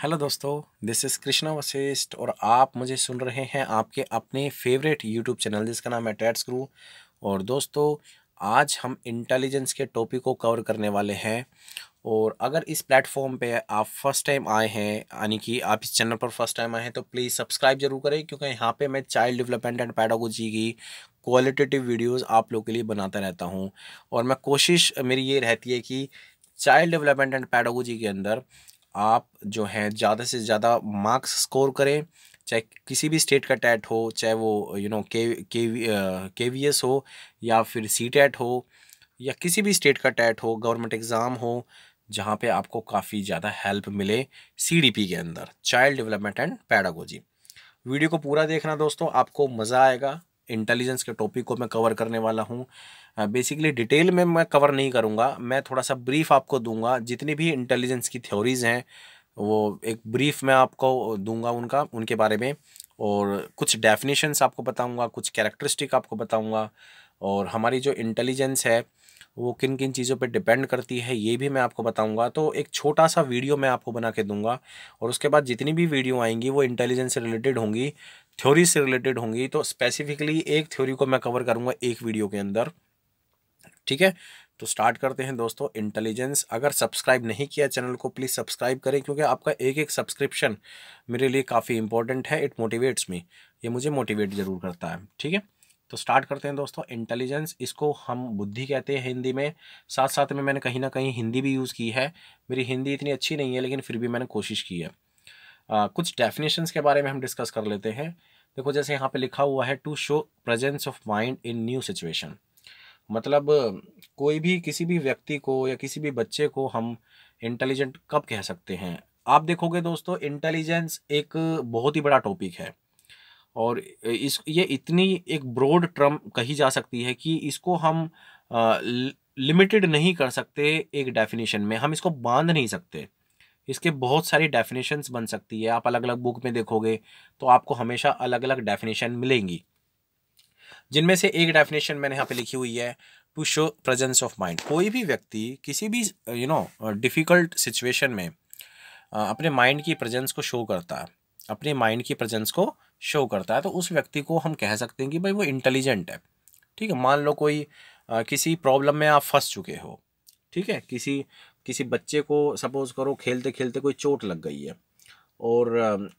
Hello दोस्तों this is Krishna Vashishtha और आप मुझे सुन रहे हैं आपके अपने फेवरेट यूट्यूब चैनल जिसका नाम है टैट्स गुरु और दोस्तों आज हम इंटेलिजेंस के टॉपिक को कवर करने वाले हैं और अगर इस प्लेटफॉर्म पे आप फर्स्ट टाइम आए हैं यानी कि आप इस चैनल पर फर्स्ट टाइम आए हैं तो प्लीज़ सब्सक्राइब जरूर करें क्योंकि यहाँ पे मैं चाइल्ड डेवलपमेंट एंड पैडागोजी की क्वालिटेटिव वीडियोस आप लोग के लिए बनाता रहता हूँ और मैं कोशिश मेरी ये रहती है कि चाइल्ड डेवलपमेंट एंड पैडागोजी के अंदर आप जो हैं ज़्यादा से ज़्यादा मार्क्स स्कोर करें चाहे किसी भी स्टेट का टैट हो चाहे वो यू नो के के के वी एस हो या फिर सी टैट हो या किसी भी स्टेट का टैट हो गवर्नमेंट एग्ज़ाम हो जहाँ पे आपको काफ़ी ज़्यादा हेल्प मिले सीडीपी के अंदर child development and pedagogy video को पूरा देखना दोस्तों आपको मज़ा आएगा इंटेलिजेंस के टॉपिक को मैं कवर करने वाला हूँ बेसिकली uh, डिटेल में मैं कवर नहीं करूँगा मैं थोड़ा सा ब्रीफ आपको दूंगा जितनी भी इंटेलिजेंस की थ्योरीज हैं वो एक ब्रीफ मैं आपको दूंगा उनका उनके बारे में और कुछ डेफिनेशंस आपको बताऊंगा कुछ कैरेक्टरिस्टिक आपको बताऊंगा और हमारी जो इंटेलिजेंस है वो किन किन चीज़ों पे डिपेंड करती है ये भी मैं आपको बताऊंगा तो एक छोटा सा वीडियो मैं आपको बना के दूंगा और उसके बाद जितनी भी वीडियो आएंगी वो इंटेलिजेंस से रिलेटेड होंगी थ्योरी से रिलेटेड होंगी तो स्पेसिफिकली एक थ्योरी को मैं कवर करूँगा एक वीडियो के अंदर ठीक है तो स्टार्ट करते हैं दोस्तों इंटेलिजेंस अगर सब्सक्राइब नहीं किया चैनल को प्लीज़ सब्सक्राइब करें क्योंकि आपका एक एक सब्सक्रिप्शन मेरे लिए काफ़ी इंपॉर्टेंट है इट मोटिवेट्स मी ये मुझे मोटिवेट ज़रूर करता है ठीक है तो स्टार्ट करते हैं दोस्तों इंटेलिजेंस इसको हम बुद्धि कहते हैं हिंदी में साथ साथ में मैंने कहीं ना कहीं हिंदी भी यूज़ की है मेरी हिंदी इतनी अच्छी नहीं है लेकिन फिर भी मैंने कोशिश की है आ, कुछ डेफिनेशंस के बारे में हम डिस्कस कर लेते हैं देखो जैसे यहाँ पे लिखा हुआ है to show presence of mind in new situation मतलब कोई भी किसी भी व्यक्ति को या किसी भी बच्चे को हम इंटेलिजेंट कब कह सकते हैं आप देखोगे दोस्तों इंटेलिजेंस एक बहुत ही बड़ा टॉपिक है और इस ये इतनी एक ब्रॉड टर्म कही जा सकती है कि इसको हम लिमिटेड नहीं कर सकते एक डेफिनेशन में हम इसको बांध नहीं सकते इसके बहुत सारी डेफिनेशंस बन सकती है आप अलग अलग बुक में देखोगे तो आपको हमेशा अलग अलग डेफिनेशन मिलेंगी जिनमें से एक डेफिनेशन मैंने यहाँ पे लिखी हुई है to show presence of mind कोई भी व्यक्ति किसी भी यू नो डिफ़िकल्ट सिचुएशन में अपने माइंड की प्रेजेंस को शो करता है अपने माइंड की प्रेजेंस को शो करता है तो उस व्यक्ति को हम कह सकते हैं कि भाई वो इंटेलिजेंट है ठीक है मान लो कोई आ, किसी प्रॉब्लम में आप फंस चुके हो ठीक है किसी किसी बच्चे को सपोज करो खेलते खेलते कोई चोट लग गई है और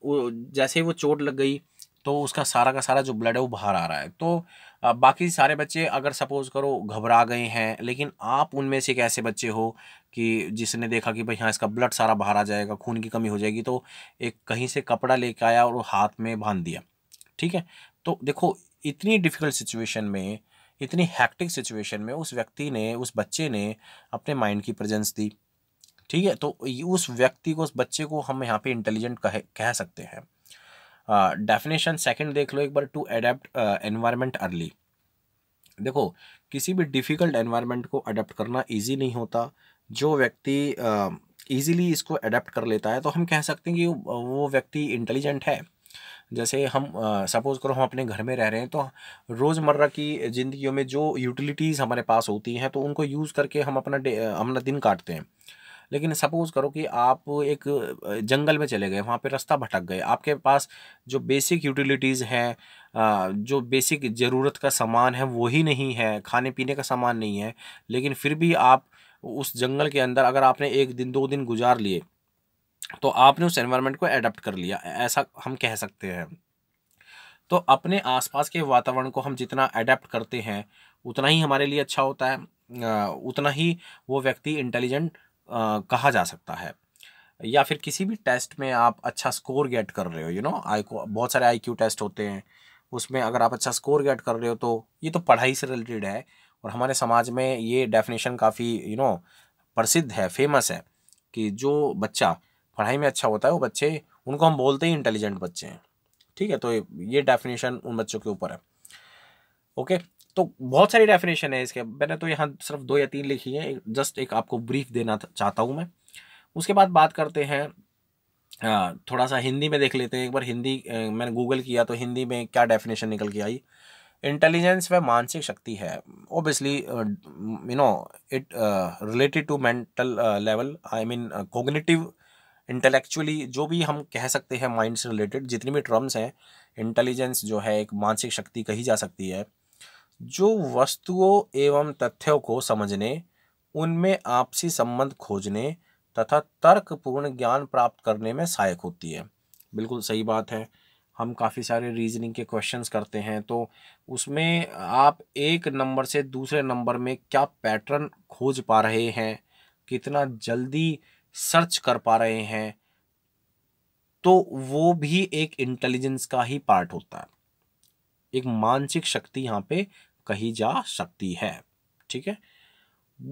जैसे ही वो चोट लग गई तो उसका सारा का सारा जो ब्लड है वो बाहर आ रहा है तो बाकी सारे बच्चे अगर सपोज़ करो घबरा गए हैं लेकिन आप उनमें से एक ऐसे बच्चे हो कि जिसने देखा कि भाई हाँ इसका ब्लड सारा बाहर आ जाएगा खून की कमी हो जाएगी तो एक कहीं से कपड़ा लेके आया और हाथ में बांध दिया ठीक है तो देखो इतनी डिफ़िकल्ट सिचुएशन में इतनी हैक्टिक सिचुएशन में उस व्यक्ति ने उस बच्चे ने अपने माइंड की प्रेजेंस दी ठीक है तो उस व्यक्ति को उस बच्चे को हम यहाँ पे इंटेलिजेंट कह कह सकते हैं डेफिनेशन सेकंड देख लो एक बार टू अडेप्ट एनवायरनमेंट अर्ली देखो किसी भी डिफ़िकल्ट एनवायरनमेंट को अडेप्ट करना इजी नहीं होता जो व्यक्ति ईजीली uh, इसको अडेप्ट कर लेता है तो हम कह सकते हैं कि वो व्यक्ति इंटेलिजेंट है जैसे हम सपोज़ uh, करो हम अपने घर में रह रहे हैं तो रोज़मर्रा की ज़िंदगी में जो यूटिलिटीज़ हमारे पास होती हैं तो उनको यूज़ करके हम अपना uh, अपना दिन काटते हैं लेकिन सपोज़ करो कि आप एक जंगल में चले गए वहाँ पर रास्ता भटक गए आपके पास जो बेसिक यूटिलिटीज़ हैं जो बेसिक ज़रूरत का सामान है वो ही नहीं है खाने पीने का सामान नहीं है लेकिन फिर भी आप उस जंगल के अंदर अगर आपने एक दिन दो दिन गुजार लिए तो आपने उस एनवायरनमेंट को एडप्ट कर लिया ऐसा हम कह सकते हैं तो अपने आसपास के वातावरण को हम जितना अडेप्ट करते हैं उतना ही हमारे लिए अच्छा होता है उतना ही वो व्यक्ति इंटेलिजेंट कहा जा सकता है या फिर किसी भी टेस्ट में आप अच्छा स्कोर गेट कर रहे हो यू नो आई को बहुत सारे आई क्यू टेस्ट होते हैं उसमें अगर आप अच्छा स्कोर गेट कर रहे हो तो ये तो पढ़ाई से रिलेटेड है और हमारे समाज में ये डेफिनेशन काफ़ी यू नो प्रसिद्ध है फेमस है कि जो बच्चा पढ़ाई में अच्छा होता है वो बच्चे उनको हम बोलते ही इंटेलिजेंट बच्चे हैं ठीक है तो ये डेफिनेशन उन बच्चों के ऊपर है ओके तो बहुत सारी डेफिनेशन है इसके मैंने तो यहाँ सिर्फ दो या तीन लिखी है जस्ट एक आपको ब्रीफ देना चाहता हूँ मैं उसके बाद बात करते हैं थोड़ा सा हिंदी में देख लेते हैं एक बार हिंदी मैंने गूगल किया तो हिंदी में क्या डेफिनेशन निकल के आई इंटेलिजेंस वह मानसिक शक्ति है obviously you know it related to mental level I mean cognitive intellectually जो भी हम कह सकते हैं माइंड से रिलेटेड जितनी भी टर्म्स हैं इंटेलिजेंस जो है एक मानसिक शक्ति कही जा सकती है जो वस्तुओं एवं तथ्यों को समझने उनमें आपसी संबंध खोजने तथा तर्कपूर्ण ज्ञान प्राप्त करने में सहायक होती है बिल्कुल सही बात है हम काफ़ी सारे रीजनिंग के क्वेश्चंस करते हैं तो उसमें आप एक नंबर से दूसरे नंबर में क्या पैटर्न खोज पा रहे हैं कितना जल्दी सर्च कर पा रहे हैं तो वो भी एक इंटेलिजेंस का ही पार्ट होता है एक मानसिक शक्ति यहाँ पे कही जा सकती है ठीक है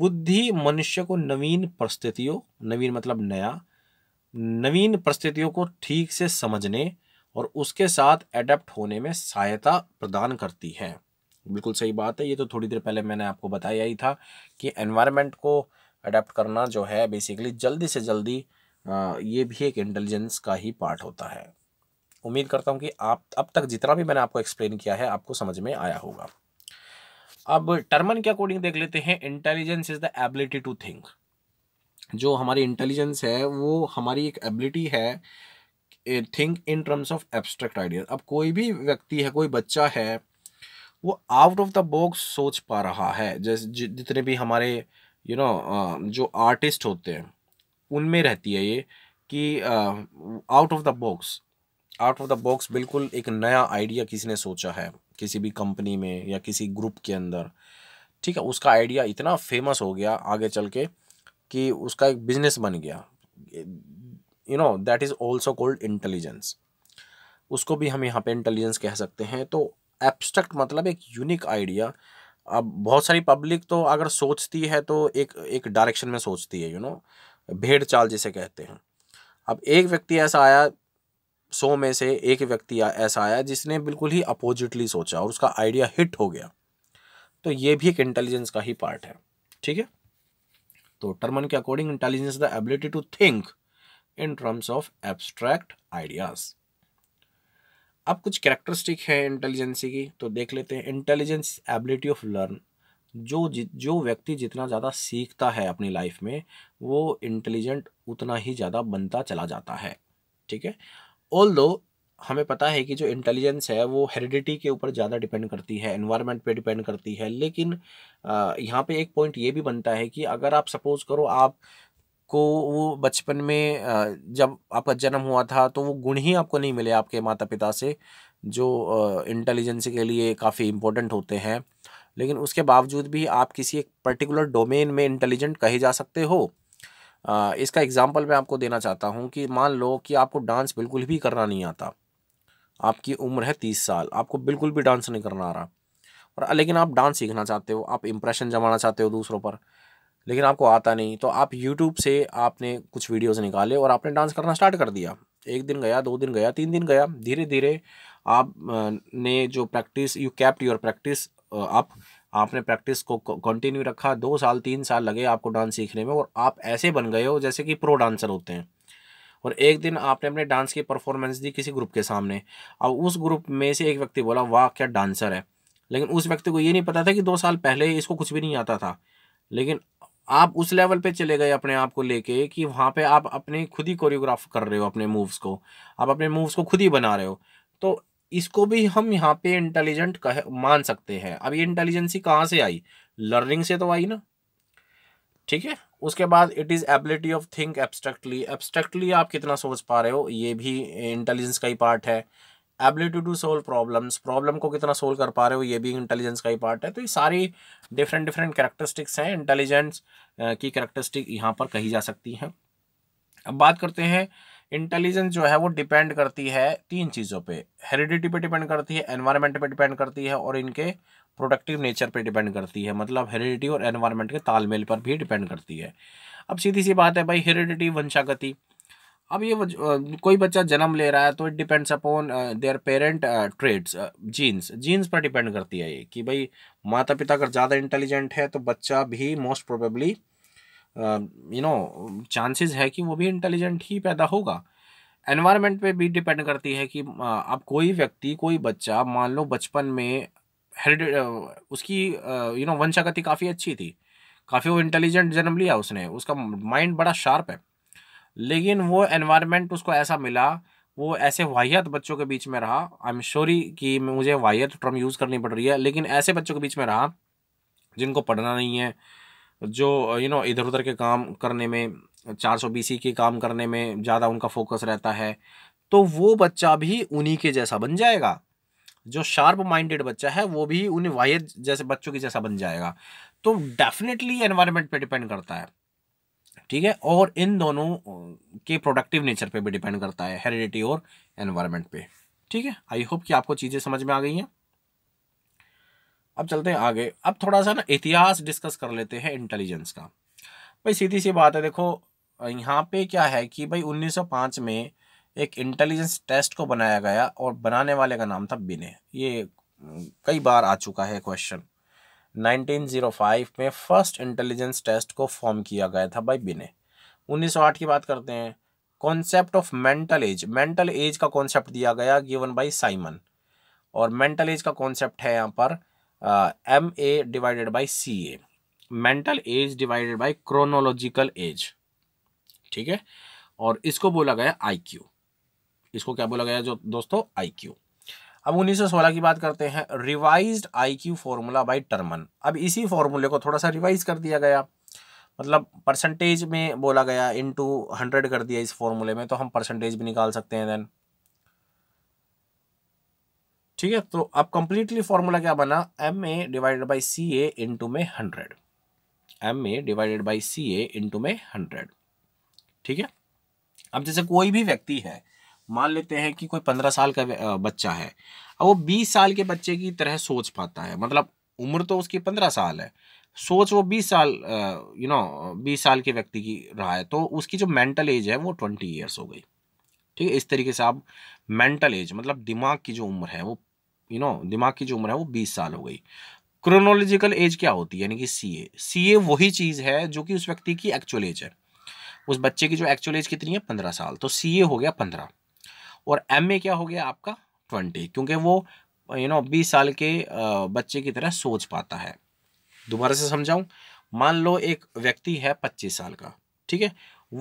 बुद्धि मनुष्य को नवीन परिस्थितियों नवीन मतलब नया नवीन परिस्थितियों को ठीक से समझने और उसके साथ एडेप्ट होने में सहायता प्रदान करती है बिल्कुल सही बात है ये तो थोड़ी देर पहले मैंने आपको बताया ही था कि एनवायरनमेंट को अडेप्ट करना जो है बेसिकली जल्दी से जल्दी ये भी एक इंटेलिजेंस का ही पार्ट होता है उम्मीद करता हूँ कि आप अब तक जितना भी मैंने आपको एक्सप्लेन किया है आपको समझ में आया होगा अब टर्मन के अकॉर्डिंग देख लेते हैं intelligence is the ability to think जो हमारी इंटेलिजेंस है वो हमारी एक एबिलिटी है think in terms of abstract idea अब कोई भी व्यक्ति है कोई बच्चा है वो आउट ऑफ द बॉक्स सोच पा रहा है जैसे जितने भी हमारे यू you नो know, जो आर्टिस्ट होते हैं उनमें रहती है ये कि out of the box out of the box बिल्कुल एक नया आइडिया किसी ने सोचा है किसी भी कंपनी में या किसी ग्रुप के अंदर ठीक है उसका आइडिया इतना फेमस हो गया आगे चल के कि उसका एक बिजनेस बन गया you know that is also called intelligence उसको भी हम यहाँ पे इंटेलिजेंस कह सकते हैं तो एब्स्ट्रैक्ट मतलब एक यूनिक आइडिया अब बहुत सारी पब्लिक तो अगर सोचती है तो एक एक डायरेक्शन में सोचती है यू you नो know? भेड़ चाल जिसे कहते हैं अब एक व्यक्ति ऐसा आया सौ में से एक व्यक्ति ऐसा आया जिसने बिल्कुल ही अपोजिटली सोचा और उसका आइडिया हिट हो गया तो ये भी एक इंटेलिजेंस का ही पार्ट है ठीक है तो टर्मन के according intelligence the ability to think in terms of abstract ideas अब कुछ कैरेक्टरिस्टिक है इंटेलिजेंसी की तो देख लेते हैं इंटेलिजेंस एबिलिटी ऑफ लर्न जो जो व्यक्ति जितना ज़्यादा सीखता है अपनी लाइफ में वो इंटेलिजेंट उतना ही ज़्यादा बनता चला जाता है ठीक है ऑल दो हमें पता है कि जो इंटेलिजेंस है वो हेरिडिटी के ऊपर ज़्यादा डिपेंड करती है एनवायरनमेंट पे डिपेंड करती है लेकिन यहाँ पे एक पॉइंट ये भी बनता है कि अगर आप सपोज करो आप को वो बचपन में जब आपका जन्म हुआ था तो वो गुण ही आपको नहीं मिले आपके माता पिता से जो इंटेलिजेंस के लिए काफ़ी इम्पोर्टेंट होते हैं लेकिन उसके बावजूद भी आप किसी एक पर्टिकुलर डोमेन में इंटेलिजेंट कहे जा सकते हो इसका एग्ज़ाम्पल मैं आपको देना चाहता हूँ कि मान लो कि आपको डांस बिल्कुल भी करना नहीं आता आपकी उम्र है तीस साल आपको बिल्कुल भी डांस नहीं करना आ रहा और लेकिन आप डांस सीखना चाहते हो आप इम्प्रेशन जमाना चाहते हो दूसरों पर लेकिन आपको आता नहीं तो आप यूट्यूब से आपने कुछ वीडियोस निकाले और आपने डांस करना स्टार्ट कर दिया एक दिन गया दो दिन गया तीन दिन गया धीरे धीरे आप ने जो practice you kept your practice आप आपने प्रैक्टिस को कंटिन्यू रखा दो साल तीन साल लगे आपको डांस सीखने में और आप ऐसे बन गए हो जैसे कि प्रो डांसर होते हैं और एक दिन आपने अपने डांस की परफॉर्मेंस दी किसी ग्रुप के सामने अब उस ग्रुप में से एक व्यक्ति बोला वाह क्या डांसर है लेकिन उस व्यक्ति को ये नहीं पता था कि दो साल पहले इसको कुछ भी नहीं आता था लेकिन आप उस लेवल पे चले गए अपने आप को लेके कि वहाँ पे आप अपने खुद ही कोरियोग्राफ कर रहे हो अपने मूव्स को आप अपने मूव्स को खुद ही बना रहे हो तो इसको भी हम यहाँ पे इंटेलिजेंट कह मान सकते हैं अब ये इंटेलिजेंसी कहाँ से आई लर्निंग से तो आई ना ठीक है उसके बाद it is ability of think abstractly abstractly आप कितना सोच पा रहे हो ये भी इंटेलिजेंस का ही पार्ट है ability to solve problems problem को कितना सोल्व कर पा रहे हो ये भी इंटेलिजेंस का ही पार्ट है तो ये सारी डिफरेंट डिफरेंट करेक्टरिस्टिक्स हैं इंटेलिजेंस की करेक्टरिस्टिक यहाँ पर कही जा सकती हैं अब बात करते हैं इंटेलिजेंस जो है वो डिपेंड करती है तीन चीज़ों पे हेरिडिटी पे डिपेंड करती है एनवायरनमेंट पे डिपेंड करती है और इनके प्रोडक्टिव नेचर पे डिपेंड करती है मतलब हेरिडिटी और एनवायरनमेंट के तालमेल पर भी डिपेंड करती है अब सीधी सी बात है भाई हेरिडिटी वंशागति अब ये कोई बच्चा जन्म ले रहा है तो it depends upon their parent traits genes genes पर डिपेंड करती है ये कि भाई माता पिता अगर ज़्यादा इंटेलिजेंट है तो बच्चा भी most probably you know chances है कि वो भी इंटेलिजेंट ही पैदा होगा एनवायरनमेंट पे भी डिपेंड करती है कि अब कोई व्यक्ति कोई बच्चा मान लो बचपन में हेरिड उसकी यू नो वंशागति काफ़ी अच्छी थी काफ़ी वो इंटेलिजेंट जन्म लिया उसने उसका माइंड बड़ा शार्प है लेकिन वो एनवायरनमेंट उसको ऐसा मिला वो ऐसे वाहियत बच्चों के बीच में रहा आई एम श्योरी कि मुझे वाहियत टर्म यूज़ करनी पड़ रही है लेकिन ऐसे बच्चों के बीच में रहा जिनको पढ़ना नहीं है जो यू नो इधर उधर के काम करने में चार सौ बीसी के काम करने में ज़्यादा उनका फोकस रहता है तो वो बच्चा भी उन्हीं के जैसा बन जाएगा जो शार्प माइंडेड बच्चा है वो भी उन्हें वाहिद जैसे बच्चों के जैसा बन जाएगा तो डेफिनेटली एनवायरनमेंट पे डिपेंड करता है ठीक है और इन दोनों के प्रोडक्टिव नेचर पे भी डिपेंड करता है हेरिडिटी और एनवायरनमेंट पे ठीक है आई होप कि आपको चीज़ें समझ में आ गई हैं अब चलते हैं आगे अब थोड़ा सा ना इतिहास डिस्कस कर लेते हैं इंटेलिजेंस का भाई सीधी सी बात है देखो यहाँ पे क्या है कि भाई 1905 में एक इंटेलिजेंस टेस्ट को बनाया गया और बनाने वाले का नाम था बिने ये कई बार आ चुका है क्वेश्चन 1905 में फर्स्ट इंटेलिजेंस टेस्ट को फॉर्म किया गया था बाई बिने 1908 की बात करते हैं concept of mental age mental age का कॉन्सेप्ट दिया गया गिवन बाई साइमन और मेंटल एज का कॉन्सेप्ट है यहाँ पर M A divided by C A mental age divided by chronological age ठीक है और इसको बोला गया आई क्यू इसको क्या बोला गया जो दोस्तों आई क्यू अब 1916 की बात करते हैं revise I Q formula by Terman अब इसी फॉर्मूले को थोड़ा सा रिवाइज कर दिया गया मतलब परसेंटेज में बोला गया टू हंड्रेड कर दिया इस फॉर्मूले में तो हम परसेंटेज भी निकाल सकते हैं देन ठीक है तो अब कंप्लीटली फॉर्मूला क्या बना M A divided by C A into में hundred M A divided by C A into में हंड्रेड ठीक है अब जैसे कोई भी व्यक्ति है मान लेते हैं कि कोई पंद्रह साल का बच्चा है अब वो बीस साल के बच्चे की तरह सोच पाता है मतलब उम्र तो उसकी पंद्रह साल है सोच वो बीस साल यू नो बीस साल के व्यक्ति की रहा है तो उसकी जो मेंटल एज है वो ट्वेंटी ईयर्स हो गई ठीक है इस तरीके से आप मेंटल एज मतलब दिमाग की जो उम्र है वो यू नो दिमाग की जो उम्र है वो बीस साल हो गई क्रोनोलॉजिकल एज क्या होती है यानी कि सी ए सी ए वही चीज़ है जो कि उस व्यक्ति की एक्चुअल एज है उस बच्चे की जो एक्चुअल एज कितनी है पंद्रह साल तो सी ए हो गया पंद्रह और एम ए क्या हो गया आपका ट्वेंटी क्योंकि वो यू नो बीस साल के बच्चे की तरह सोच पाता है दोबारा से समझाऊं मान लो एक व्यक्ति है पच्चीस साल का ठीक है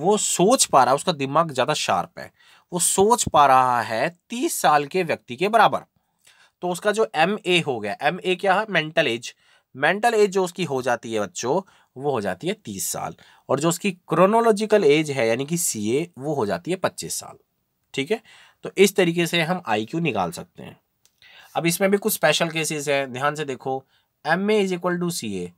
वो सोच पा रहा है उसका दिमाग ज़्यादा शार्प है वो सोच पा रहा है तीस साल के व्यक्ति के बराबर तो उसका जो एम ए हो गया एम ए क्या है मेंटल एज मेंटल एज जो उसकी हो जाती है बच्चों वो हो जाती है तीस साल और जो उसकी क्रोनोलॉजिकल एज है यानी कि सी ए वो हो जाती है पच्चीस साल ठीक है तो इस तरीके से हम आई क्यू निकाल सकते हैं अब इसमें भी कुछ स्पेशल केसेस हैं ध्यान से देखो M A is equal to C A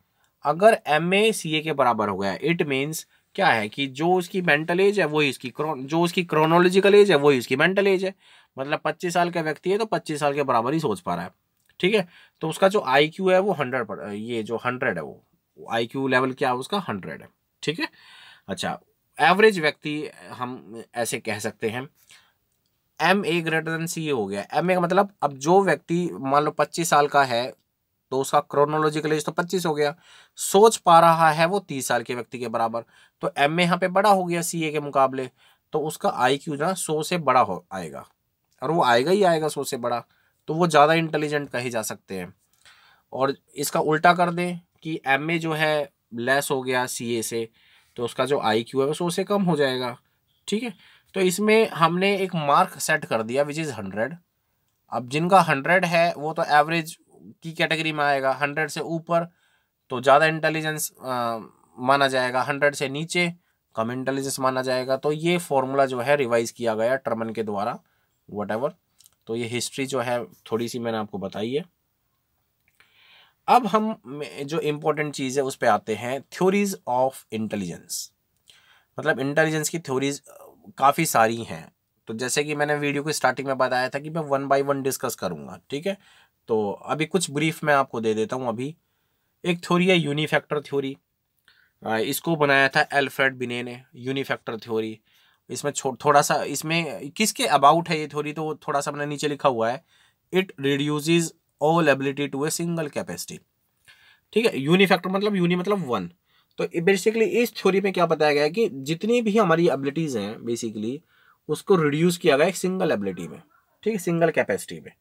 अगर एम ए सी ए के बराबर हो गया इट मीन्स क्या है कि जो उसकी मेंटल एज है वही उसकी जो उसकी क्रोनोलॉजिकल एज है वही उसकी मेंटल एज है मतलब पच्चीस साल का व्यक्ति है तो पच्चीस साल के बराबर ही सोच पा रहा है ठीक है तो उसका जो आई क्यू है वो हंड्रेड पर ये जो हंड्रेड है वो आई क्यू लेवल क्या है उसका हंड्रेड है ठीक है अच्छा एवरेज व्यक्ति हम ऐसे कह सकते हैं M A greater than C हो गया एम ए का मतलब अब जो व्यक्ति मान लो पच्चीस साल का है तो उसका क्रोनोलॉजिकल एज तो पच्चीस हो गया सोच पा रहा है वो तीस साल के व्यक्ति के बराबर तो एम ए यहाँ पे बड़ा हो गया सी ए के मुकाबले तो उसका आई क्यू है सौ से बड़ा हो आएगा और वो आएगा ही आएगा सौ से बड़ा तो वो ज़्यादा इंटेलिजेंट कहे जा सकते हैं और इसका उल्टा कर दें कि एम जो है लेस हो गया सी से तो उसका जो आई है वो सौ से कम हो जाएगा ठीक है तो इसमें हमने एक मार्क सेट कर दिया विच इज़ हंड्रेड अब जिनका हंड्रेड है वो तो एवरेज की कैटेगरी में आएगा हंड्रेड से ऊपर तो ज़्यादा इंटेलिजेंस माना जाएगा हंड्रेड से नीचे कम इंटेलिजेंस माना जाएगा तो ये फॉर्मूला जो है रिवाइज किया गया टर्मन के द्वारा वट तो ये हिस्ट्री जो है थोड़ी सी मैंने आपको बताई है अब हम जो इम्पोर्टेंट चीज़ है उस पर आते हैं थ्योरीज ऑफ इंटेलिजेंस मतलब इंटेलिजेंस की थ्योरीज काफ़ी सारी हैं तो जैसे कि मैंने वीडियो की स्टार्टिंग में बताया था कि मैं वन बाय वन डिस्कस करूँगा ठीक है तो अभी कुछ ब्रीफ मैं आपको दे देता हूँ अभी एक थ्योरी है यूनिफैक्टर थ्योरी इसको बनाया था एल्फ्रेड बिने ने यूनिफैक्टर थ्योरी इसमें थोड़ा सा इसमें किसके अबाउट है ये थोड़ी तो थोड़ा सा मैंने नीचे लिखा हुआ है it reduce all ability to a single capacity ठीक है यूनिफैक्टर मतलब यूनि मतलब वन तो बेसिकली इस थ्योरी में क्या बताया गया है कि जितनी भी हमारी एबिलिटीज़ हैं बेसिकली उसको रिड्यूस किया गया एक सिंगल एबिलिटी में ठीक है सिंगल कैपेसिटी में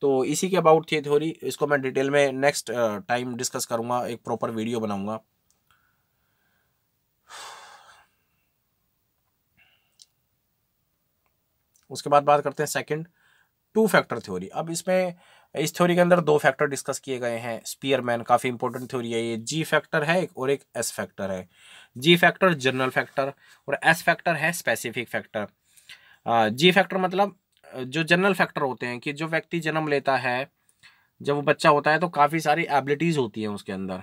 तो इसी के अबाउट थी थ्योरी इसको मैं डिटेल में नेक्स्ट टाइम डिस्कस करूँगा एक प्रॉपर वीडियो बनाऊँगा उसके बाद बात करते हैं सेकंड टू फैक्टर थ्योरी अब इसमें इस थ्योरी के अंदर दो फैक्टर डिस्कस किए गए हैं स्पीयरमैन काफ़ी इंपॉर्टेंट थ्योरी है ये जी फैक्टर है और एक एस फैक्टर है जी फैक्टर जनरल फैक्टर और एस फैक्टर है स्पेसिफिक फैक्टर जी फैक्टर मतलब जो जनरल फैक्टर होते हैं कि जो व्यक्ति जन्म लेता है जब वो बच्चा होता है तो काफ़ी सारी एबिलिटीज़ होती हैं उसके अंदर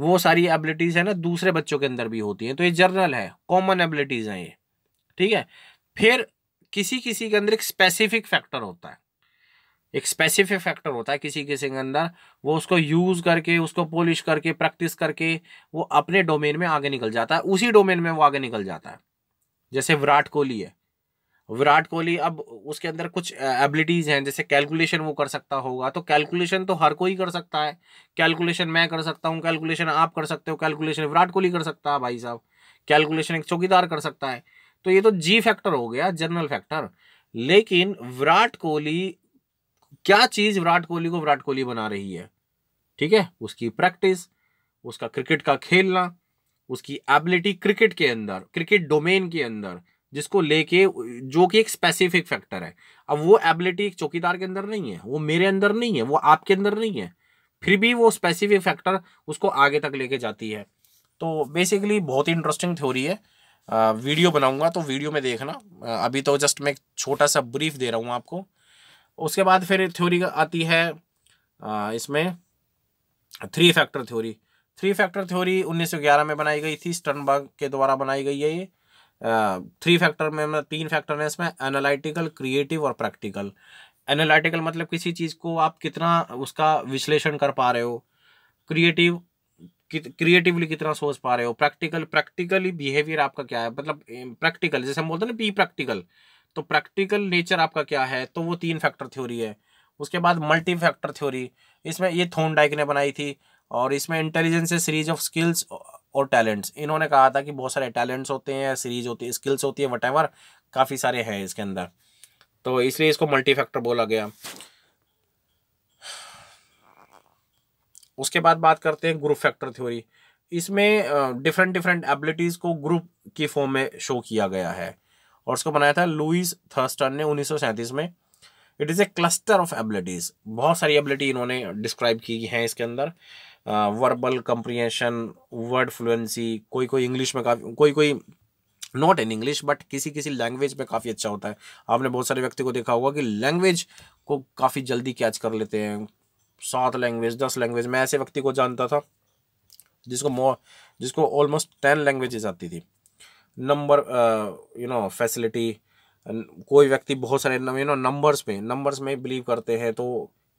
वो सारी एबिलिटीज़ है ना दूसरे बच्चों के अंदर भी होती हैं तो ये जनरल है कॉमन एबिलिटीज़ हैं ये ठीक है फिर किसी किसी के अंदर एक स्पेसिफिक फैक्टर होता है एक स्पेसिफिक फैक्टर होता है किसी किसी के अंदर वो उसको यूज़ करके उसको पॉलिश करके प्रैक्टिस करके वो अपने डोमेन में आगे निकल जाता है उसी डोमेन में वो आगे निकल जाता है जैसे विराट कोहली है विराट कोहली अब उसके अंदर कुछ एबिलिटीज़ हैं जैसे कैलकुलेशन वो कर सकता होगा तो कैलकुलेशन तो हर कोई कर सकता है कैलकुलेशन मैं कर सकता हूँ कैलकुलेशन आप कर सकते हो कैलकुलेशन विराट कोहली कर सकता है भाई साहब कैलकुलेशन एक चौकीदार कर सकता है तो ये तो जी फैक्टर हो गया जनरल फैक्टर लेकिन विराट कोहली क्या चीज विराट कोहली को विराट कोहली बना रही है ठीक है उसकी प्रैक्टिस उसका क्रिकेट का खेलना उसकी एबिलिटी क्रिकेट के अंदर क्रिकेट डोमेन के अंदर जिसको लेके जो कि एक स्पेसिफिक फैक्टर है अब वो एबिलिटी एक चौकीदार के अंदर नहीं है वो मेरे अंदर नहीं है वो आपके अंदर नहीं है फिर भी वो स्पेसिफिक फैक्टर उसको आगे तक लेके जाती है तो बेसिकली बहुत ही इंटरेस्टिंग थ्योरी है वीडियो बनाऊंगा तो वीडियो में देखना अभी तो जस्ट मैं छोटा सा ब्रीफ दे रहा हूँ आपको उसके बाद फिर थ्योरी आती है इसमें three factor theory three factor theory 1911 में बनाई गई थी स्टर्नबर्ग के द्वारा बनाई गई है ये थ्री फैक्टर में मतलब तीन फैक्टर हैं इसमें एनालिटिकल क्रिएटिव और प्रैक्टिकल एनालिटिकल मतलब किसी चीज़ को आप कितना उसका विश्लेषण कर पा रहे हो क्रिएटिव क्रिएटिवली कितना सोच पा रहे हो प्रैक्टिकल प्रैक्टिकली बिहेवियर आपका क्या है मतलब प्रैक्टिकल जैसे हम बोलते हैं ना बी प्रैक्टिकल तो प्रैक्टिकल नेचर आपका क्या है तो वो तीन फैक्टर थ्योरी है उसके बाद मल्टी फैक्टर थ्योरी इसमें ये थोन डाइक ने बनाई थी और इसमें इंटेलिजेंस है सीरीज ऑफ स्किल्स और टैलेंट्स इन्होंने कहा था कि बहुत सारे टैलेंट्स होते हैं सीरीज होती है स्किल्स होती है वट काफ़ी सारे हैं इसके अंदर तो इसलिए इसको मल्टी फैक्टर बोला गया उसके बाद बात करते हैं ग्रुप फैक्टर थ्योरी इसमें डिफरेंट डिफरेंट एबिलिटीज़ को ग्रुप की फॉर्म में शो किया गया है और उसको बनाया था लुइस थर्स्टन ने उन्नीस में it is a cluster of abilities बहुत सारी एबिलिटी इन्होंने डिस्क्राइब की हैं इसके अंदर वर्बल कंप्रिहेंशन वर्ड फ्लुएंसी कोई कोई इंग्लिश में काफ़ी कोई कोई नॉट इन इंग्लिश बट किसी किसी लैंग्वेज में काफ़ी अच्छा होता है आपने बहुत सारे व्यक्ति को देखा होगा कि लैंग्वेज को काफ़ी जल्दी कैच कर लेते हैं सात लैंग्वेज दस लैंग्वेज मैं ऐसे व्यक्ति को जानता था जिसको मो जिसको ऑलमोस्ट टेन लैंग्वेजेस आती थी नंबर यू नो फैसिलिटी कोई व्यक्ति बहुत सारे यू नो नंबर्स में नंबर्स में बिलीव करते हैं तो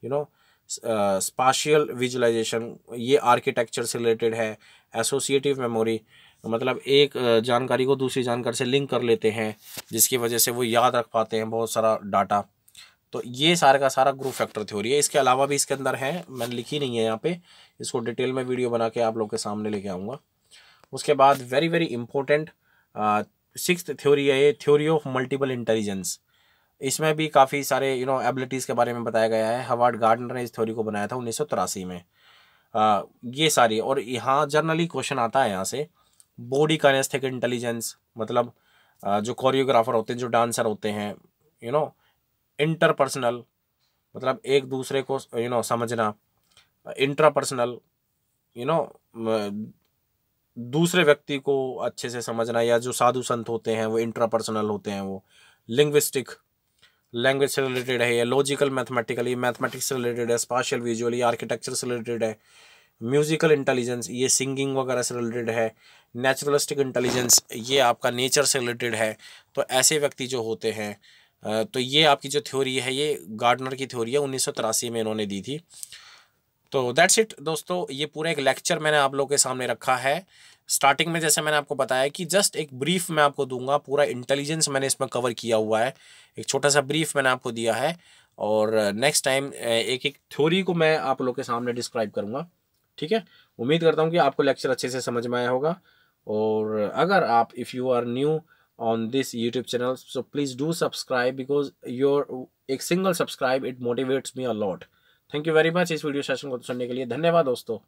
यू नो स्पाशियल विजुलाइजेशन ये आर्किटेक्चर से रिलेटेड है एसोसिएटिव मेमोरी मतलब एक uh, जानकारी को दूसरी जानकारी से लिंक कर लेते हैं जिसकी वजह से वो याद रख पाते हैं बहुत सारा डाटा तो ये सारे का सारा ग्रुप फैक्टर थ्योरी है इसके अलावा भी इसके अंदर है मैंने लिखी नहीं है यहाँ पे इसको डिटेल में वीडियो बना के आप लोग के सामने लेके आऊँगा उसके बाद very very important six theory है ये थ्योरी ऑफ मल्टीपल इंटेलिजेंस इसमें भी काफ़ी सारे यू नो एबिलिटीज़ के बारे में बताया गया है हवार्ड गार्डनर ने इस थ्योरी को बनाया था उन्नीस में आ, ये सारी और यहाँ जर्नली क्वेश्चन आता है यहाँ से बॉडी कनेस्थेटिक इंटेलिजेंस मतलब जो कोरियोग्राफर होते हैं जो डांसर होते हैं you you know know, interpersonal मतलब एक दूसरे को यू you नो know, समझना इंट्रापर्सनल यू नो दूसरे व्यक्ति को अच्छे से समझना या जो साधु संत होते हैं वो इंट्रापर्सनल होते हैं वो लिंग्विस्टिक लैंग्वेज से रिलेटेड है या लॉजिकल मैथमेटिकली ये मैथमेटिक्स से रिलेटेड है स्पाशल विजुअली आर्किटेक्चर से रिलेटेड है म्यूजिकल इंटेलिजेंस ये सिंगिंग वगैरह से रिलेटेड है नेचुरलिस्टिक इंटेलिजेंस ये आपका नेचर से रिलेटेड है तो ऐसे व्यक्ति जो होते हैं तो ये आपकी जो थ्योरी है ये गार्डनर की थ्योरी है उन्नीस में इन्होंने दी थी तो दैट्स इट दोस्तों ये पूरा एक लेक्चर मैंने आप लोग के सामने रखा है स्टार्टिंग में जैसे मैंने आपको बताया कि जस्ट एक ब्रीफ मैं आपको दूंगा पूरा इंटेलिजेंस मैंने इसमें कवर किया हुआ है एक छोटा सा ब्रीफ मैंने आपको दिया है और नेक्स्ट टाइम एक एक थ्योरी को मैं आप लोग के सामने डिस्क्राइब करूँगा ठीक है उम्मीद करता हूँ कि आपको लेक्चर अच्छे से समझ में आया होगा और अगर आप if you are new on this youtube channel so please do subscribe because your एक single subscribe it motivates me a lot thank you very much इस वीडियो सेशन को सुनने के लिए धन्यवाद दोस्तों